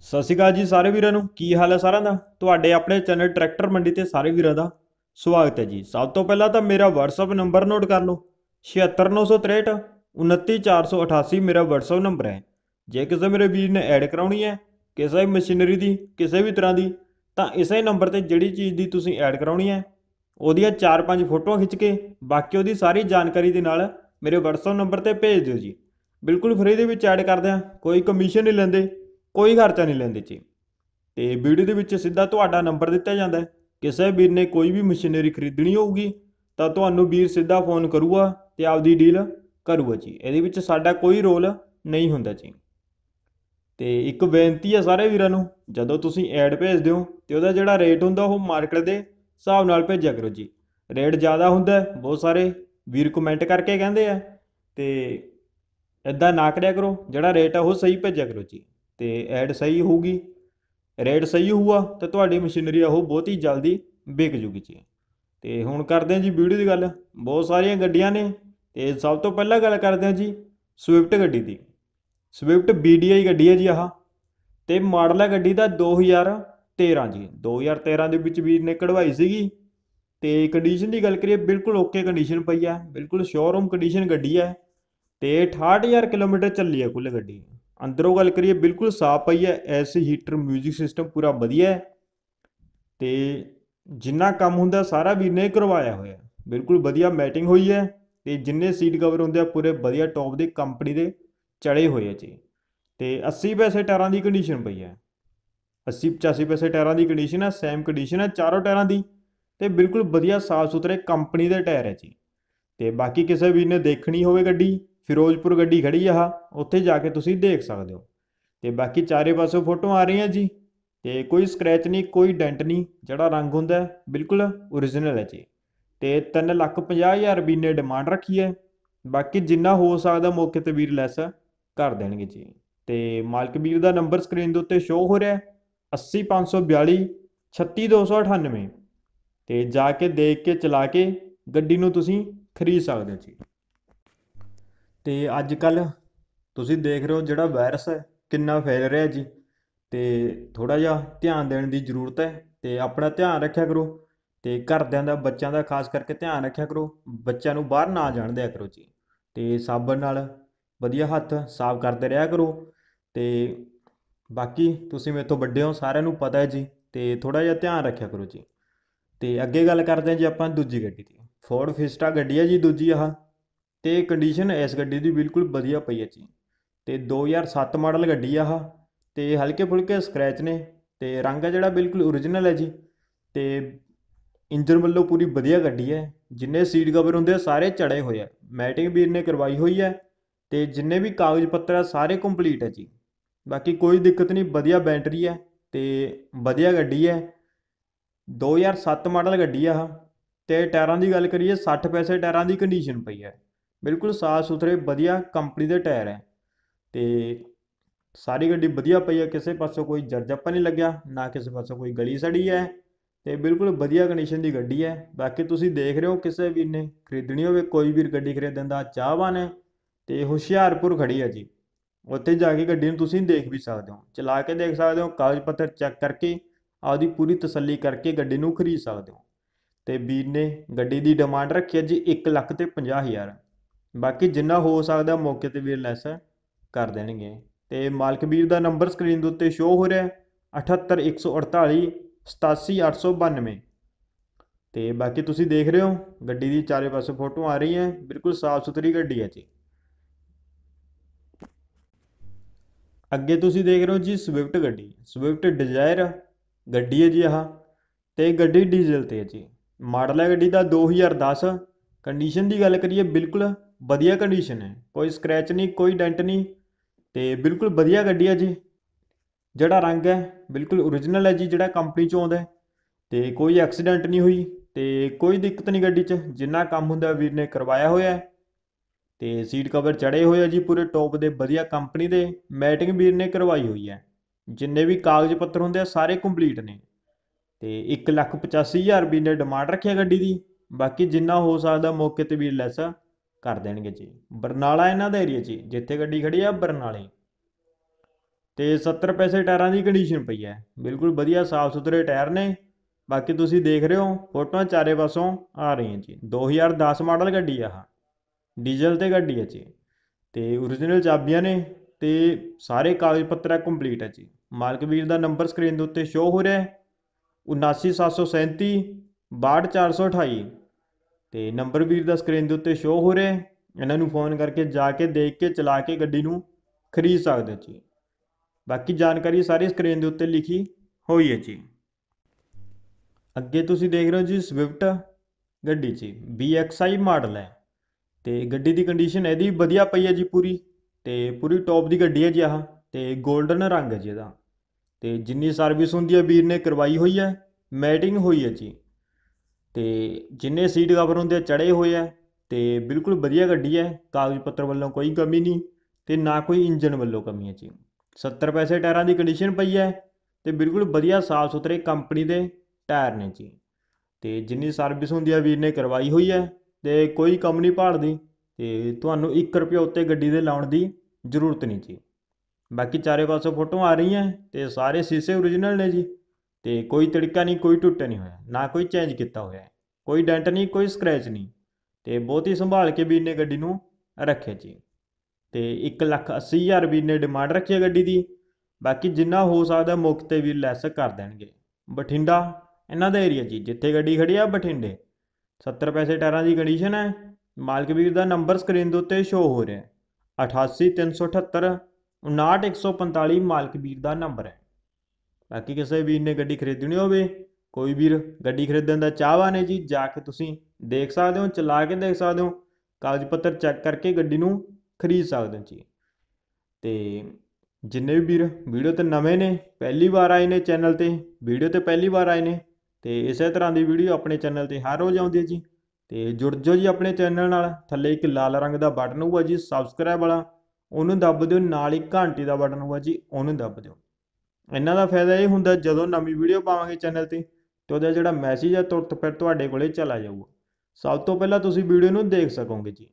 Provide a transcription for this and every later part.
ਸਤਿ ਸ਼੍ਰੀ ਅਕਾਲ ਜੀ ਸਾਰੇ ਵੀਰਾਂ ਨੂੰ ਕੀ ਹਾਲ ਹੈ ਸਾਰਿਆਂ ਦਾ ਤੁਹਾਡੇ ਆਪਣੇ ਚੈਨਲ ਟਰੈਕਟਰ ਮੰਡੀ ਤੇ ਸਾਰੇ ਵੀਰਾਂ ਦਾ ਸਵਾਗਤ ਹੈ ਜੀ ਸਭ ਤੋਂ ਪਹਿਲਾਂ ਤਾਂ ਮੇਰਾ WhatsApp ਨੰਬਰ ਨੋਟ ਕਰ ਲਓ 76963 29488 ਮੇਰਾ WhatsApp ਨੰਬਰ ਹੈ ਜੇ ਕਿਸੇ ਮੇਰੇ ਵੀਰ ਨੇ ਐਡ ਕਰਾਉਣੀ ਹੈ ਕਿਸੇ ਵੀ ਮਸ਼ੀਨਰੀ ਦੀ ਕਿਸੇ ਵੀ ਤਰ੍ਹਾਂ ਦੀ ਤਾਂ ਇਸੇ ਨੰਬਰ ਤੇ ਜਿਹੜੀ ਚੀਜ਼ ਦੀ ਤੁਸੀਂ ਐਡ ਕਰਾਉਣੀ ਹੈ ਉਹਦੀਆਂ 4-5 ਫੋਟੋਆਂ ਖਿੱਚ ਕੇ ਬਾਕੀ ਉਹਦੀ ਸਾਰੀ ਜਾਣਕਾਰੀ ਦੇ ਨਾਲ ਮੇਰੇ WhatsApp ਨੰਬਰ ਤੇ ਭੇਜ ਦਿਓ ਜੀ ਬਿਲਕੁਲ ਫ੍ਰੀ ਦੇ ਵਿੱਚ ਐਡ ਕਰਦੇ ਆ ਕੋਈ ਕਮਿਸ਼ਨ ਨਹੀਂ ਲੈਂਦੇ ਕੋਈ ਖਰਚਾ ਨਹੀਂ ਲੈਂਦੇ ਜੀ ਤੇ ਵੀਡੀਓ ਦੇ ਵਿੱਚ ਸਿੱਧਾ ਤੁਹਾਡਾ ਨੰਬਰ ਦਿੱਤਾ ਜਾਂਦਾ ਕਿਸੇ ਵੀਰ ਨੇ ਕੋਈ ਵੀ ਮਸ਼ੀਨਰੀ ਖਰੀਦਣੀ ਹੋਊਗੀ ਤਾਂ ਤੁਹਾਨੂੰ ਵੀਰ ਸਿੱਧਾ ਫੋਨ ਕਰੂਗਾ ਤੇ ਆਪਦੀ ਡੀਲ ਕਰੂਗਾ ਜੀ ਇਹਦੇ ਵਿੱਚ ਸਾਡਾ ਕੋਈ ਰੋਲ ਨਹੀਂ ਹੁੰਦਾ ਜੀ ਤੇ ਇੱਕ ਬੇਨਤੀ ਹੈ ਸਾਰੇ ਵੀਰਾਂ ਨੂੰ ਜਦੋਂ ਤੁਸੀਂ ਐਡ ਭੇਜਦੇ ਹੋ ਤੇ ਉਹਦਾ ਜਿਹੜਾ ਰੇਟ ਹੁੰਦਾ ਉਹ ਮਾਰਕੀਟ ਦੇ ਹਿਸਾਬ ਨਾਲ ਭੇਜਿਆ ਕਰੋ ਜੀ ਰੇਟ ਜ਼ਿਆਦਾ ਹੁੰਦਾ ਬਹੁਤ ਸਾਰੇ ਵੀਰ ਕਮੈਂਟ ਕਰਕੇ ਕਹਿੰਦੇ ਆ ਤੇ ਇਦਾਂ ਨਾ ਕਰਿਆ ਕਰੋ ਜਿਹੜਾ ਰੇਟ ਆ ਉਹ ਸਹੀ ਭੇਜਿਆ ਕਰੋ ਜੀ ਤੇ ਐਡ ਸਹੀ ਹੋਊਗੀ ਰੇਟ ਸਹੀ ਹੋਊਗਾ ਤੇ ਤੁਹਾਡੀ ਮਸ਼ੀਨਰੀ ਉਹ ਬਹੁਤ ਹੀ ਜਲਦੀ ਵਿਕ ਜੂਗੀ ਜੀ ਤੇ ਹੁਣ ਕਰਦੇ ਹਾਂ ਜੀ ਵੀਡੀਓ ਦੀ ਗੱਲ ਬਹੁਤ ਸਾਰੀਆਂ ਗੱਡੀਆਂ ਨੇ ਤੇ ਸਭ ਤੋਂ ਪਹਿਲਾਂ ਗੱਲ ਕਰਦੇ ਹਾਂ ਜੀ ਸਵਿਫਟ ਗੱਡੀ ਦੀ ਸਵਿਫਟ BDI ਗੱਡੀ ਹੈ ਜੀ ਆਹ ਤੇ ਮਾਡਲ ਹੈ ਗੱਡੀ ਦਾ 2013 ਜੀ 2013 ਦੇ ਵਿੱਚ ਵੀਰ ਨੇ ਕਢਵਾਈ ਸੀਗੀ ਤੇ ਕੰਡੀਸ਼ਨ ਦੀ ਗੱਲ ਕਰੀਏ ਬਿਲਕੁਲ ਓਕੇ ਕੰਡੀਸ਼ਨ ਪਈ ਆ ਬਿਲਕੁਲ ਸ਼ੋਰੂਮ ਕੰਡੀਸ਼ਨ ਗੱਡੀ ਆ ਤੇ 68000 ਕਿਲੋਮੀਟਰ ਚੱਲੀ ਆ ਕੁੱਲ ਗੱਡੀ ਅੰਦਰੋਂ ਗੱਲ ਕਰੀਏ ਬਿਲਕੁਲ ਸਾਫ਼ ਪਈ ਹੈ ਐਸੀ ਹੀਟਰ 뮤직 ਸਿਸਟਮ ਪੂਰਾ ਵਧੀਆ ਹੈ ਤੇ ਜਿੰਨਾ ਕੰਮ ਹੁੰਦਾ ਸਾਰਾ ਵੀਰ ਨੇ ਕਰਵਾਇਆ ਹੋਇਆ ਬਿਲਕੁਲ ਵਧੀਆ ਮੈਟਿੰਗ ਹੋਈ ਹੈ ਤੇ ਜਿੰਨੇ ਸੀਟ ਕਵਰ ਹੁੰਦੇ ਆ ਪੂਰੇ ਵਧੀਆ ਟੌਪ ਦੇ ਕੰਪਨੀ ਦੇ ਚੜੇ ਹੋਏ ਆ ਜੀ ਤੇ 80 ਪੈਸੇ ਟਾਇਰਾਂ ਦੀ ਕੰਡੀਸ਼ਨ ਪਈ ਹੈ 80 85 ਪੈਸੇ ਟਾਇਰਾਂ ਦੀ ਕੰਡੀਸ਼ਨ ਹੈ ਸੇਮ ਕੰਡੀਸ਼ਨ ਹੈ ਚਾਰੋਂ ਟਾਇਰਾਂ ਦੀ ਤੇ ਬਿਲਕੁਲ ਵਧੀਆ ਸਾਫ਼ ਸੁਥਰੇ ਕੰਪਨੀ ਦੇ ਟਾਇਰ ਹੈ ਜੀ ਤੇ ਬਾਕੀ ਕਿਸੇ ਵੀ ਨੇ ਦੇਖਣੀ ਹੋਵੇ ਗੱਡੀ ਫਿਰੋਜ਼ਪੁਰ ਗੱਡੀ ਖੜੀ ਆ ਉੱਥੇ ਜਾ ਕੇ ਤੁਸੀਂ ਦੇਖ ਸਕਦੇ ਹੋ ਤੇ ਬਾਕੀ ਚਾਰੇ ਪਾਸੇ ਫੋਟੋ ਆ ਰਹੀਆਂ ਜੀ ਤੇ ਕੋਈ ਸਕ੍ਰੈਚ ਨਹੀਂ ਕੋਈ ਡੈਂਟ ਨਹੀਂ ਜਿਹੜਾ ਰੰਗ ਹੁੰਦਾ ਬਿਲਕੁਲ origignal ਹੈ ਜੀ ਤੇ 3 ਲੱਖ ਰੁਪਏ ਨੇ ਡਿਮਾਂਡ ਰੱਖੀ ਹੈ ਬਾਕੀ ਜਿੰਨਾ ਹੋ ਸਕਦਾ ਮੌਕੇ ਤੇ ਵੀਰ ਲੈਸ ਕਰ ਦੇਣਗੇ ਜੀ ਤੇ ਮਾਲਕ ਵੀਰ ਦਾ ਨੰਬਰ ਸਕਰੀਨ ਦੇ ਉੱਤੇ ਸ਼ੋ ਹੋ ਰਿਹਾ ਹੈ 80542 36298 ਤੇ ਜਾ ਕੇ ਦੇਖ ਕੇ ਚਲਾ ਕੇ ਗੱਡੀ ਨੂੰ ਤੁਸੀਂ ਖਰੀਦ ਸਕਦੇ ਹੋ ਜੀ ਤੇ ਅੱਜ ਕੱਲ ਤੁਸੀਂ ਦੇਖ ਰਹੇ ਹੋ ਜਿਹੜਾ ਵਾਇਰਸ ਹੈ ਕਿੰਨਾ ਫੈਲ ਰਿਹਾ ਜੀ ਤੇ ਥੋੜਾ ਜਿਹਾ ਧਿਆਨ ਦੇਣ ਦੀ ਜ਼ਰੂਰਤ ਹੈ ਤੇ ਆਪਣਾ ਧਿਆਨ ਰੱਖਿਆ ਕਰੋ ਤੇ ਘਰਦਿਆਂ ਦਾ ਬੱਚਿਆਂ ਦਾ ਖਾਸ ਕਰਕੇ ਧਿਆਨ ਰੱਖਿਆ ਕਰੋ ਬੱਚਿਆਂ ਨੂੰ ਬਾਹਰ ਨਾ ਜਾਣ ਦਿਆ ਕਰੋ ਜੀ ਤੇ ਸਾਬਣ ਨਾਲ ਵਧੀਆ ਹੱਥ ਸਾਫ਼ ਕਰਦੇ ਰਿਹਾ ਕਰੋ ਤੇ ਬਾਕੀ ਤੁਸੀਂ ਮੇਰੇ ਤੋਂ ਵੱਡੇ ਹੋ ਸਾਰਿਆਂ ਨੂੰ ਪਤਾ ਹੈ ਜੀ ਤੇ ਥੋੜਾ ਜਿਹਾ ਧਿਆਨ ਰੱਖਿਆ ਕਰੋ ਜੀ ਤੇ ਅੱਗੇ ਗੱਲ ਕਰਦੇ ਹਾਂ ਜੀ ਆਪਾਂ ਦੂਜੀ ਗੱਡੀ ਦੀ ਫੋਰਡ ਫਿਸਟਾ ਗੱਡੀ ਹੈ ਜੀ ਦੂਜੀ ਆਹ ਤੇ ਕੰਡੀਸ਼ਨ ਇਸ ਗੱਡੀ ਦੀ ਬਿਲਕੁਲ ਵਧੀਆ ਪਈ ਹੈ ਜੀ ਤੇ 2007 ਮਾਡਲ ਗੱਡੀ ਆ ਆਹ ਤੇ ਹਲਕੇ ਫੁਲਕੇ ਸਕ੍ਰੈਚ ਨੇ ਤੇ ਰੰਗ ਆ ਜਿਹੜਾ ਬਿਲਕੁਲ origignal ਹੈ ਜੀ ਤੇ ਇੰਜਨ ਵੱਲੋਂ ਪੂਰੀ ਵਧੀਆ ਗੱਡੀ ਹੈ ਜਿੰਨੇ ਸੀਟ ਕਵਰ ਹੁੰਦੇ ਆ ਸਾਰੇ ਚੜੇ ਹੋਏ ਆ ਮੈਟਿੰਗ ਵੀਰ ਨੇ ਕਰਵਾਈ ਹੋਈ ਹੈ ਤੇ ਜਿੰਨੇ ਵੀ ਕਾਗਜ਼ ਪੱਤਰ ਆ ਸਾਰੇ ਕੰਪਲੀਟ ਹੈ ਜੀ ਬਾਕੀ ਕੋਈ ਦਿੱਕਤ ਨਹੀਂ ਵਧੀਆ ਬੈਟਰੀ ਹੈ ਤੇ ਵਧੀਆ ਗੱਡੀ ਹੈ 2007 ਮਾਡਲ ਗੱਡੀ ਆ ਆਹ ਤੇ ਟਾਇਰਾਂ ਦੀ ਗੱਲ ਕਰੀਏ 60 ਪੈਸੇ ਟਾਇਰਾਂ ਦੀ ਕੰਡੀਸ਼ਨ ਪਈ ਹੈ ਬਿਲਕੁਲ ਸਾਫ ਸੁਥਰੇ ਵਧੀਆ ਕੰਪਨੀ ਦੇ ਟਾਇਰ ਹੈ ਤੇ ਸਾਰੀ ਗੱਡੀ ਵਧੀਆ ਪਈ ਹੈ ਕਿਸੇ ਪਾਸੋਂ ਕੋਈ ਜਰਜੱਪਾ ਨਹੀਂ ਲੱਗਿਆ ਨਾ ਕਿਸੇ ਪਾਸੋਂ ਕੋਈ ਗਲੀ ਸੜੀ ਹੈ ਤੇ ਬਿਲਕੁਲ ਵਧੀਆ ਕੰਡੀਸ਼ਨ ਦੀ ਗੱਡੀ ਹੈ ਬਾਕੀ ਤੁਸੀਂ ਦੇਖ ਰਹੇ ਹੋ ਕਿਸੇ ਵੀ ਨੇ ਖਰੀਦਣੀ ਹੋਵੇ ਕੋਈ ਵੀ ਗੱਡੀ ਖਰੀਦਣ ਦਾ ਚਾਹਵਾਨ ਹੈ ਤੇ ਹੁਸ਼ਿਆਰਪੁਰ ਖੜੀ ਹੈ ਜੀ ਉੱਥੇ ਜਾ ਕੇ ਗੱਡੀ ਨੂੰ ਤੁਸੀਂ ਦੇਖ ਵੀ ਸਕਦੇ ਹੋ ਚਲਾ ਕੇ ਦੇਖ ਸਕਦੇ ਹੋ ਕਾਗਜ਼ ਪੱਤਰ ਚੈੱਕ ਕਰਕੇ ਆਪਦੀ ਪੂਰੀ ਤਸੱਲੀ ਕਰਕੇ ਗੱਡੀ ਨੂੰ ਖਰੀਦ ਸਕਦੇ ਹੋ ਤੇ ਵੀਰ ਨੇ ਗੱਡੀ ਦੀ ਡਿਮਾਂਡ ਰੱਖੀ ਹੈ ਜੀ 1 ਲੱਖ ਤੇ 50 ਹਜ਼ਾਰ ਬਾਕੀ ਜਿੰਨਾ ਹੋ ਸਕਦਾ ਮੌਕੇ ਤੇ ਵੀਰ ਲੈਸ ਕਰ ਦੇਣਗੇ ਤੇ ਮਾਲਕ ਵੀਰ ਦਾ ਨੰਬਰ ਸਕਰੀਨ ਦੇ ਉੱਤੇ ਸ਼ੋ ਹੋ ਰਿਹਾ 78148 87892 ਤੇ ਬਾਕੀ ਤੁਸੀਂ ਦੇਖ ਰਹੇ ਹੋ ਗੱਡੀ ਦੀ ਚਾਰੇ ਪਾਸੇ ਫੋਟੋ ਆ ਰਹੀ ਹੈ ਬਿਲਕੁਲ ਸਾਫ ਸੁਥਰੀ ਗੱਡੀ ਹੈ ਜੀ ਅੱਗੇ ਤੁਸੀਂ ਦੇਖ ਰਹੇ ਹੋ ਜੀ ਸਵਿਫਟ ਗੱਡੀ ਸਵਿਫਟ ਡਿਜ਼ਾਇਰ ਗੱਡੀ ਹੈ ਜੀ ਆਹ ਤੇ ਗੱਡੀ ਡੀਜ਼ਲ ਤੇ ਹੈ ਜੀ ਮਾਡਲ ਹੈ ਗੱਡੀ ਦਾ 2010 ਕੰਡੀਸ਼ਨ ਦੀ ਗੱਲ ਕਰੀਏ ਬਿਲਕੁਲ ਵਧੀਆ ਕੰਡੀਸ਼ਨ ਹੈ ਕੋਈ ਸਕ੍ਰੈਚ ਨਹੀਂ ਕੋਈ ਡੈਂਟ ਨਹੀਂ ਤੇ ਬਿਲਕੁਲ ਵਧੀਆ ਗੱਡੀ ਹੈ ਜੀ ਜਿਹੜਾ ਰੰਗ ਹੈ ਬਿਲਕੁਲ origignal ਹੈ ਜੀ ਜਿਹੜਾ ਕੰਪਨੀ 'ਚੋਂ ਆਉਂਦਾ ਤੇ ਕੋਈ ਐਕਸੀਡੈਂਟ ਨਹੀਂ ਹੋਈ ਤੇ ਕੋਈ ਦਿੱਕਤ ਨਹੀਂ ਗੱਡੀ 'ਚ ਜਿੰਨਾ ਕੰਮ ਹੁੰਦਾ ਵੀਰ ਨੇ ਕਰਵਾਇਆ ਹੋਇਆ ਤੇ ਸੀਟ ਕਵਰ ਚੜੇ ਹੋਏ ਆ ਜੀ ਪੂਰੇ ਟੋਪ ਦੇ ਵਧੀਆ ਕੰਪਨੀ ਦੇ ਮੈਟਿੰਗ ਵੀਰ ਨੇ ਕਰਵਾਈ ਹੋਈ ਹੈ ਜਿੰਨੇ ਵੀ ਕਾਗਜ਼ ਪੱਤਰ ਹੁੰਦੇ ਆ ਸਾਰੇ ਕੰਪਲੀਟ ਨੇ ਤੇ 185000 ਵੀਰ ਨੇ ਡਿਮਾਂਡ ਰੱਖਿਆ ਗੱਡੀ ਦੀ ਬਾਕੀ ਜਿੰਨਾ ਹੋ ਸਕਦਾ ਮੌਕੇ 'ਤੇ ਵੀਰ ਲੈਸ ਆ ਕਰ ਦੇਣਗੇ ਜੀ ਬਰਨਾਲਾ ਇਹਨਾਂ ਦਾ ਏਰੀਆ ਜੀ ਜਿੱਥੇ ਗੱਡੀ ਖੜੀ ਆ ਬਰਨਾਲੇ ਤੇ 70 ਪੈਸੇ ਟਾਇਰਾਂ ਦੀ ਕੰਡੀਸ਼ਨ ਪਈ ਹੈ ਬਿਲਕੁਲ ਵਧੀਆ ਸਾਫ ਸੁਥਰੇ ਟਾਇਰ ਨੇ ਬਾਕੀ ਤੁਸੀਂ ਦੇਖ ਰਹੇ ਹੋ ਫੋਟੋਆਂ ਚਾਰੇ ਪਾਸੋਂ ਆ ਰਹੀਆਂ ਜੀ 2010 ਮਾਡਲ ਗੱਡੀ ਆ ਡੀਜ਼ਲ ਤੇ ਗੱਡੀ ਹੈ ਜੀ ਤੇ origignal ਚਾਬੀਆਂ ਨੇ ਤੇ ਸਾਰੇ ਕਾਗਜ਼ ਪੱਤਰ ਹੈ ਕੰਪਲੀਟ ਹੈ ਜੀ ਮਾਲਕ ਵੀਰ ਦਾ ਨੰਬਰ ਸਕਰੀਨ ਦੇ ਉੱਤੇ ਸ਼ੋ ਹੋ ਰਿਹਾ ਹੈ 79737 62428 ਤੇ ਨੰਬਰ ਵੀਰ ਦਾ ਸਕਰੀਨ ਦੇ ਉੱਤੇ ਸ਼ੋ ਹੋ ਰਿਹਾ ਇਹਨਾਂ ਨੂੰ ਫੋਨ ਕਰਕੇ ਜਾ ਕੇ ਦੇਖ ਕੇ ਚਲਾ ਕੇ ਗੱਡੀ ਨੂੰ ਖਰੀਦ ਸਕਦੇ ਜੀ ਬਾਕੀ ਜਾਣਕਾਰੀ ਸਾਰੀ ਸਕਰੀਨ ਦੇ ਉੱਤੇ ਲਿਖੀ ਹੋਈ ਹੈ ਜੀ ਅੱਗੇ ਤੁਸੀਂ ਦੇਖ ਰਹੇ ਹੋ ਜੀ ਸਵਿਫਟ ਗੱਡੀ ਜੀ BXI ਮਾਡਲ ਹੈ ਤੇ ਗੱਡੀ ਦੀ ਕੰਡੀਸ਼ਨ ਇਹਦੀ ਵਧੀਆ ਪਈ ਹੈ ਜੀ ਪੂਰੀ ਤੇ ਪੂਰੀ ਟੌਪ ਦੀ ਗੱਡੀ ਹੈ ਜੀ ਆਹ ਤੇ 골ਡਨ ਰੰਗ ਹੈ ਜੀ ਇਹਦਾ ਤੇ ਜਿੰਨੀ ਸਰਵਿਸ ਹੁੰਦੀ ਹੈ ਵੀਰ ਨੇ ਕਰਵਾਈ ਹੋਈ ਹੈ ਮੈਟਿੰਗ ਹੋਈ ਹੈ ਜੀ ਤੇ ਜਿੰਨੇ ਸੀਟ ਕਵਰ ਹੁੰਦੇ ਚੜੇ ਹੋਏ ਆ ਤੇ ਬਿਲਕੁਲ ਵਧੀਆ ਗੱਡੀ ਹੈ ਕਾਗਜ਼ ਪੱਤਰ ਵੱਲੋਂ ਕੋਈ ਕਮੀ ਨਹੀਂ ਤੇ ਨਾ ਕੋਈ ਇੰਜਨ ਵੱਲੋਂ ਕਮੀ ਹੈ ਜੀ 70 ਪੈਸੇ ਟਾਇਰਾਂ ਦੀ ਕੰਡੀਸ਼ਨ ਪਈ ਹੈ ਤੇ ਬਿਲਕੁਲ ਵਧੀਆ ਸਾਫ਼ ਸੁਥਰੇ ਕੰਪਨੀ ਦੇ ਟਾਇਰ ਨੇ ਜੀ ਤੇ ਜਿੰਨੀ ਸਰਵਿਸ ਹੁੰਦੀ ਆ ਵੀਰ ਨੇ ਕਰਵਾਈ ਹੋਈ ਹੈ ਤੇ ਕੋਈ ਕੰਮ ਨਹੀਂ ਭਾੜਦੀ ਤੇ ਤੁਹਾਨੂੰ 1 ਰੁਪਏ ਉੱਤੇ ਗੱਡੀ ਦੇ ਲਾਉਣ ਦੀ ਜ਼ਰੂਰਤ ਨਹੀਂ ਜੀ ਬਾਕੀ ਚਾਰੇ ਪਾਸੋਂ ਫੋਟੋਆਂ ਆ ਰਹੀਆਂ ਤੇ ਸਾਰੇ ਸ਼ੀਸ਼ੇ ਓਰੀਜਨਲ ਨੇ ਜੀ ਤੇ ਕੋਈ ਤੜਕਾ ਨਹੀਂ ਕੋਈ ਟੁੱਟ ਨਹੀਂ ਹੋਇਆ ਨਾ ਕੋਈ ਚੇਂਜ ਕੀਤਾ ਹੋਇਆ ਹੈ ਕੋਈ ਡੈਂਟ ਨਹੀਂ ਕੋਈ ਸਕ੍ਰੈਚ ਨਹੀਂ ਤੇ ਬਹੁਤ ਹੀ ਸੰਭਾਲ ਕੇ ਵੀਰ ਨੇ ਗੱਡੀ ਨੂੰ ਰੱਖਿਆ ਜੀ ਤੇ 1 ਲੱਖ ਵੀਰ ਨੇ ਡਿਮਾਂਡ ਰੱਖੀ ਹੈ ਗੱਡੀ ਦੀ ਬਾਕੀ ਜਿੰਨਾ ਹੋ ਸਕਦਾ ਮੁੱਖ ਤੇ ਵੀਰ ਲੈਸ ਕਰ ਦੇਣਗੇ ਬਠਿੰਡਾ ਇਹਨਾਂ ਦਾ ਏਰੀਆ ਜੀ ਜਿੱਥੇ ਗੱਡੀ ਖੜੀ ਆ ਬਠਿੰਡੇ 70 ਪੈਸੇ ਟਾਇਰਾਂ ਦੀ ਕੰਡੀਸ਼ਨ ਹੈ ਮਾਲਕ ਵੀਰ ਦਾ ਨੰਬਰ ਸਕਰੀਨ ਦੇ ਉੱਤੇ ਸ਼ੋ ਹੋ ਰਿਹਾ ਹੈ 88378 59145 ਮਾਲਕ ਵੀਰ ਦਾ ਨੰਬਰ ਹੈ ਬਾਕੀ ਕਿਸੇ ਵੀਰ ਨੇ ਗੱਡੀ ਖਰੀਦਣੀ ਹੋਵੇ ਕੋਈ ਵੀਰ ਗੱਡੀ ਖਰੀਦਣ ਦਾ ਚਾਹਵਾ ਨੇ ਜੀ ਜਾ ਕੇ ਤੁਸੀਂ ਦੇਖ ਸਕਦੇ ਹੋ ਚਲਾ ਕੇ ਦੇਖ ਸਕਦੇ ਹੋ ਕਾਗਜ਼ ਪੱਤਰ ਚੈੱਕ ਕਰਕੇ ਗੱਡੀ ਨੂੰ ਖਰੀਦ ਸਕਦੇ ਹੋ ਜੀ ਤੇ ਜਿੰਨੇ ਵੀ ਵੀਰ ਵੀਡੀਓ ਤੇ ਨਵੇਂ ਨੇ ਪਹਿਲੀ ਵਾਰ ਆਏ ਨੇ ਚੈਨਲ ਤੇ ਵੀਡੀਓ ਤੇ ਪਹਿਲੀ ਵਾਰ ਆਏ ਨੇ ਤੇ ਇਸੇ ਤਰ੍ਹਾਂ ਦੀ ਵੀਡੀਓ ਆਪਣੇ ਚੈਨਲ ਤੇ ਹਰ ਰੋਜ਼ ਆਉਂਦੀ ਹੈ ਜੀ ਤੇ ਜੁੜ ਜਾਓ ਜੀ ਆਪਣੇ ਚੈਨਲ ਨਾਲ ਥੱਲੇ ਇੱਕ ਲਾਲ ਰੰਗ ਦਾ ਬਟਨ ਹੋਊਗਾ ਜੀ ਸਬਸਕ੍ਰਾਈਬ ਵਾਲਾ ਉਹਨੂੰ ਦੱਬ ਦਿਓ ਨਾਲ ਹੀ ਘੰਟੀ ਦਾ ਬਟਨ ਹੋਊਗਾ ਜੀ ਉਹਨੂੰ ਦੱਬ ਦਿਓ ਇਹਨਾਂ ਦਾ ਫਾਇਦਾ ਇਹ ਹੁੰਦਾ ਜਦੋਂ ਨਵੀਂ ਵੀਡੀਓ ਪਾਵਾਂਗੇ ਚੈਨਲ ਤੇ ਤੇ ਉਹਦਾ ਜਿਹੜਾ ਮੈਸੇਜ ਹੈ ਤੁਰਤ ਫਿਰ ਤੁਹਾਡੇ ਕੋਲੇ ਚਲਾ ਜਾਊਗਾ ਸਭ ਤੋਂ ਪਹਿਲਾਂ ਤੁਸੀਂ ਵੀਡੀਓ ਨੂੰ ਦੇਖ ਸਕੋਗੇ ਜੀ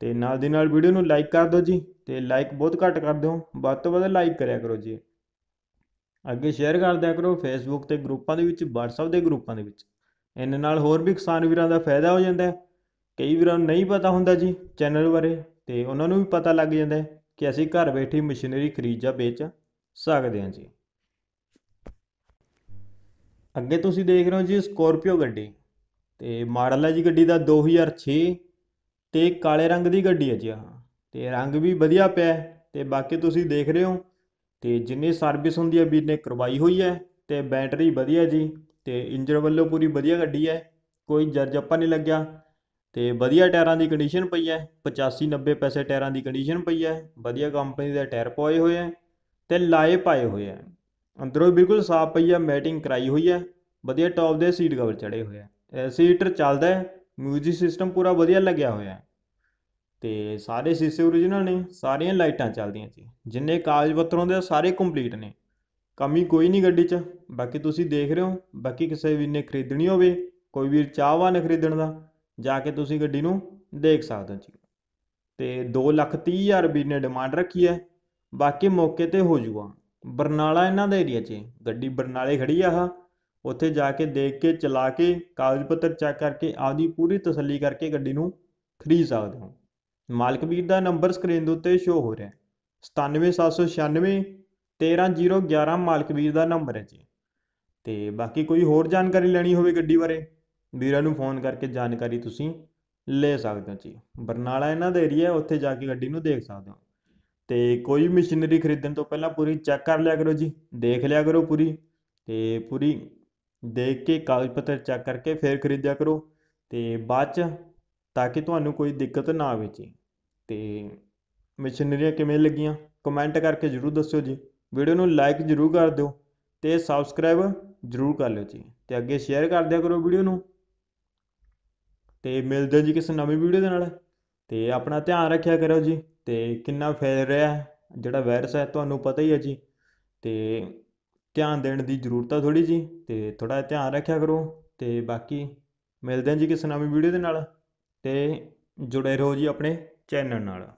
ਤੇ ਨਾਲ ਦੀ ਨਾਲ ਵੀਡੀਓ ਨੂੰ ਲਾਈਕ ਕਰ ਦਿਓ ਜੀ ਤੇ ਲਾਈਕ ਬਹੁਤ ਘੱਟ ਕਰ ਦਿਓ ਵੱਧ ਤੋਂ ਵੱਧ ਲਾਈਕ ਕਰਿਆ ਕਰੋ ਜੀ ਅੱਗੇ ਸ਼ੇਅਰ ਕਰ ਦਿਆ ਕਰੋ ਫੇਸਬੁੱਕ ਤੇ ਗਰੁੱਪਾਂ ਦੇ ਵਿੱਚ WhatsApp ਦੇ ਗਰੁੱਪਾਂ ਦੇ ਵਿੱਚ ਇਹਨਾਂ ਨਾਲ ਹੋਰ ਵੀ ਕਿਸਾਨ ਵੀਰਾਂ ਦਾ ਫਾਇਦਾ ਹੋ ਜਾਂਦਾ ਹੈ ਕਈ ਵੀਰਾਂ ਨੂੰ ਨਹੀਂ ਪਤਾ ਹੁੰਦਾ ਜੀ ਚੈਨਲ ਬਾਰੇ ਤੇ ਉਹਨਾਂ ਨੂੰ ਵੀ ਪਤਾ ਲੱਗ ਜਾਂਦਾ ਕਿ ਅਸੀਂ ਘਰ ਬੈਠੀ ਮਸ਼ੀਨਰੀ ਖਰੀਦ ਜਾਂ ਵੇਚ ਸਕਦੇ ਹਾਂ ਜੀ ਅੱਗੇ ਤੁਸੀਂ ਦੇਖ ਰਹੇ ਹੋ ਜੀ ਸਕੋਰਪੀਓ ਗੱਡੀ ਤੇ ਮਾਡਲ ਹੈ ਜੀ ਗੱਡੀ ਦਾ 2006 ਤੇ ਕਾਲੇ ਰੰਗ ਦੀ ਗੱਡੀ ਹੈ ਜੀ ਆਹ ਤੇ ਰੰਗ ਵੀ ਵਧੀਆ ਪਿਆ ਤੇ ਬਾਕੀ ਤੁਸੀਂ ਦੇਖ ਰਹੇ ਹੋ ਤੇ ਜਿੰਨੀ ਸਰਵਿਸ ਹੁੰਦੀ ਹੈ ਵੀਰ ਨੇ ਕਰਵਾਈ ਹੋਈ ਹੈ ਤੇ ਬੈਟਰੀ ਵਧੀਆ ਜੀ ਤੇ ਇੰਜਨ ਵੱਲੋਂ ਪੂਰੀ ਵਧੀਆ ਗੱਡੀ ਹੈ ਕੋਈ ਜਰਜੱਪਾ ਨਹੀਂ ਲੱਗਿਆ ਤੇ ਵਧੀਆ ਟਾਇਰਾਂ ਦੀ ਕੰਡੀਸ਼ਨ ਪਈ ਹੈ 85 90 ਪੈਸੇ ਟਾਇਰਾਂ ਦੀ ਕੰਡੀਸ਼ਨ ਪਈ ਹੈ ਵਧੀਆ ਕੰਪਨੀ ਦੇ ਟਾਇਰ ਪਾਏ ਹੋਏ ਹੈ ਤੇ ਲਾਏ ਪਾਏ ਹੋਏ ਹੈ ਅੰਦਰੋਂ ਬਿਲਕੁਲ ਸਾਫ਼ ਪਈ ਆ ਮੈਟਿੰਗ ਕਰਾਈ ਹੋਈ ਹੈ ਵਧੀਆ ਟੌਪ ਦੇ ਸੀਟ ਕਵਰ ਚੜੇ ਹੋਏ ਆ ਸੀਟਰ ਚੱਲਦਾ ਹੈ ਮਿਊਜ਼ਿਕ ਸਿਸਟਮ ਪੂਰਾ ਵਧੀਆ ਲੱਗਿਆ ਹੋਇਆ ਹੈ ਤੇ ਸਾਰੇ ਸ਼ੀਸ਼ੇ origignal ਨੇ ਸਾਰੀਆਂ ਲਾਈਟਾਂ ਚੱਲਦੀਆਂ ਜੀ ਜਿੰਨੇ ਕਾਗਜ਼ ਪੱਤਰੋਂ ਦੇ ਸਾਰੇ ਕੰਪਲੀਟ ਨੇ ਕਮੀ ਕੋਈ ਨਹੀਂ ਗੱਡੀ 'ਚ ਬਾਕੀ ਤੁਸੀਂ ਦੇਖ ਰਹੇ ਹੋ ਬਾਕੀ ਕਿਸੇ ਵੀ ਨੇ ਖਰੀਦਣੀ ਹੋਵੇ ਕੋਈ ਵੀ ਚਾਹਵਾ ਨੇ ਖਰੀਦਣ ਦਾ ਜਾ ਕੇ ਤੁਸੀਂ ਗੱਡੀ ਨੂੰ ਦੇਖ ਸਕਦੇ ਹੋ ਜੀ ਤੇ 2 ਲੱਖ 30 ਹਜ਼ਾਰ ਵੀ ਨੇ ਡਿਮਾਂਡ ਰੱਖੀ ਹੈ ਬਾਕੀ ਮੌਕੇ ਤੇ ਹੋ ਜੂਗਾ ਬਰਨਾਲਾ ਇਹਨਾਂ ਦਾ ਏਰੀਆ 'ਚ ਗੱਡੀ ਬਰਨਾਲੇ ਖੜੀ ਆ ਉੱਥੇ ਜਾ ਕੇ ਦੇਖ ਕੇ ਚਲਾ ਕੇ ਕਾਗਜ਼ ਪੱਤਰ ਚੈੱਕ ਕਰਕੇ ਆਪਦੀ ਪੂਰੀ ਤਸੱਲੀ ਕਰਕੇ ਗੱਡੀ ਨੂੰ ਖਰੀਦ ਸਕਦੇ ਹੋ ਮਾਲਕ ਵੀਰ ਦਾ ਨੰਬਰ ਸਕਰੀਨ ਦੇ ਉੱਤੇ ਸ਼ੋ ਹੋ ਰਿਹਾ 97796 13011 ਮਾਲਕ ਵੀਰ ਦਾ ਨੰਬਰ ਹੈ ਜੀ ਤੇ ਬਾਕੀ ਕੋਈ ਹੋਰ ਜਾਣਕਾਰੀ ਲੈਣੀ ਹੋਵੇ ਗੱਡੀ ਬਾਰੇ ਵੀਰਾਂ ਨੂੰ ਫੋਨ ਕਰਕੇ ਜਾਣਕਾਰੀ ਤੁਸੀਂ ਲੈ ਸਕਦੇ ਹੋ ਜੀ ਬਰਨਾਲਾ ਇਹਨਾਂ ਦਾ ਏਰੀਆ ਉੱਥੇ ਜਾ ਕੇ ਗੱਡੀ ਨੂੰ ਦੇਖ ਸਕਦੇ ਹੋ ਤੇ ਕੋਈ ਵੀ ਮਸ਼ੀਨਰੀ ਖਰੀਦਣ ਤੋਂ ਪਹਿਲਾਂ ਪੂਰੀ ਚੈੱਕ ਕਰ ਲਿਆ ਕਰੋ ਜੀ ਦੇਖ ਲਿਆ ਕਰੋ ਪੂਰੀ ਤੇ ਪੂਰੀ ਦੇਖ ਕੇ ਕਾਗਜ਼ ਪੱਤਰ ਚੈੱਕ ਕਰਕੇ ਫਿਰ ਖਰੀਦਿਆ ਕਰੋ ਤੇ ਬਾਅਦ ਚ ਤਾਂ ਕਿ ਤੁਹਾਨੂੰ ਕੋਈ ਦਿੱਕਤ ਨਾ ਆਵੇ ਜੀ ਤੇ ਮਸ਼ੀਨਰੀਆਂ ਕਿਵੇਂ ਲੱਗੀਆਂ ਕਮੈਂਟ ਕਰਕੇ ਜਰੂਰ ਦੱਸਿਓ ਜੀ ਵੀਡੀਓ ਨੂੰ ਲਾਈਕ ਜਰੂਰ ਕਰ ਦਿਓ ਤੇ ਸਬਸਕ੍ਰਾਈਬ ਜਰੂਰ ਕਰ ਲਿਓ ਜੀ ਤੇ ਅੱਗੇ ਸ਼ੇਅਰ ਕਰ ਦਿਆ ਕਰੋ ਵੀਡੀਓ ਨੂੰ ਤੇ ਮਿਲਦੇ ਜੀ ਕਿਸੇ ਨਵੀਂ ਵੀਡੀਓ ਦੇ ਨਾਲ ਤੇ ਆਪਣਾ ਧਿਆਨ ਰੱਖਿਆ ਕਰੋ ਜੀ ਤੇ ਕਿੰਨਾ ਫੈਲ ਰਿਹਾ ਜਿਹੜਾ ਵਾਇਰਸ ਹੈ ਤੁਹਾਨੂੰ ਪਤਾ ਹੀ ਹੈ ਜੀ ਤੇ ਧਿਆਨ ਦੇਣ ਦੀ ਜ਼ਰੂਰਤ ਹੈ ਥੋੜੀ ਜੀ ਤੇ ਥੋੜਾ ਧਿਆਨ ਰੱਖਿਆ ਕਰੋ ਤੇ ਬਾਕੀ ਮਿਲਦੇ ਹਾਂ ਜੀ ਕਿਸੇ ਨਵੀਂ ਵੀਡੀਓ ਦੇ ਨਾਲ ਤੇ ਜੁੜੇ ਰਹੋ ਜੀ ਆਪਣੇ ਚੈਨਲ ਨਾਲ